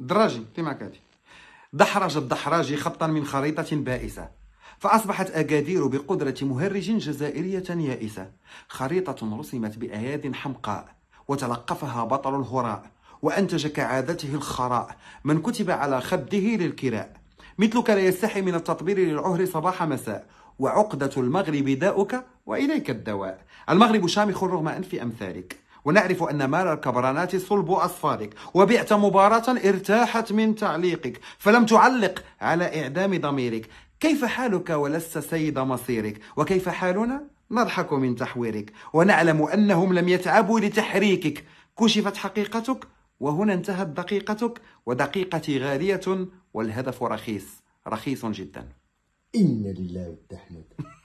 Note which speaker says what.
Speaker 1: دراجي كما كاتب دحرج الدحراجي خطا من خريطة بائسة فأصبحت أكادير بقدرة مهرج جزائرية يائسة خريطة رسمت بأياد حمقاء وتلقفها بطل الهراء وأنتج كعادته الخراء من كتب على خده للكراء مثلك لا يستحي من التطبير للعهر صباح مساء وعقدة المغرب داؤك وإليك الدواء المغرب شامخ رغم أنف أمثالك ونعرف أن مال الكبرانات صلب أصفارك وبعت مباراة ارتاحت من تعليقك فلم تعلق على إعدام ضميرك كيف حالك ولست سيد مصيرك وكيف حالنا؟ نضحك من تحويرك ونعلم أنهم لم يتعبوا لتحريكك كشفت حقيقتك وهنا انتهت دقيقتك ودقيقتي غالية والهدف رخيص رخيص جدا
Speaker 2: إن لله التحمد